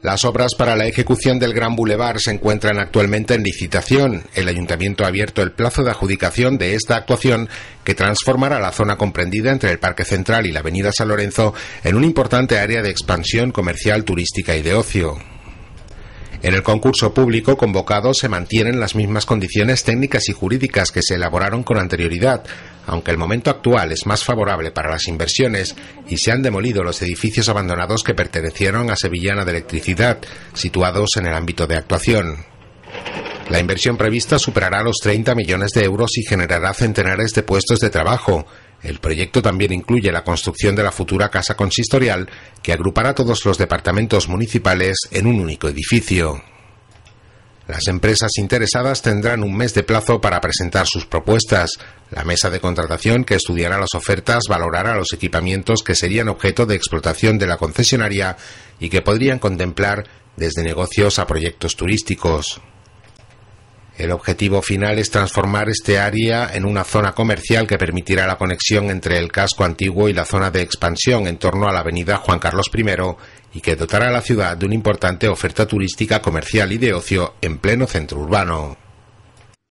Las obras para la ejecución del Gran Boulevard se encuentran actualmente en licitación. El ayuntamiento ha abierto el plazo de adjudicación de esta actuación que transformará la zona comprendida entre el Parque Central y la Avenida San Lorenzo en un importante área de expansión comercial, turística y de ocio. En el concurso público convocado se mantienen las mismas condiciones técnicas y jurídicas que se elaboraron con anterioridad, aunque el momento actual es más favorable para las inversiones y se han demolido los edificios abandonados que pertenecieron a Sevillana de Electricidad, situados en el ámbito de actuación. La inversión prevista superará los 30 millones de euros y generará centenares de puestos de trabajo. El proyecto también incluye la construcción de la futura casa consistorial, que agrupará todos los departamentos municipales en un único edificio. Las empresas interesadas tendrán un mes de plazo para presentar sus propuestas. La mesa de contratación que estudiará las ofertas valorará los equipamientos que serían objeto de explotación de la concesionaria y que podrían contemplar desde negocios a proyectos turísticos. El objetivo final es transformar este área en una zona comercial que permitirá la conexión entre el casco antiguo y la zona de expansión en torno a la avenida Juan Carlos I y que dotará a la ciudad de una importante oferta turística, comercial y de ocio en pleno centro urbano.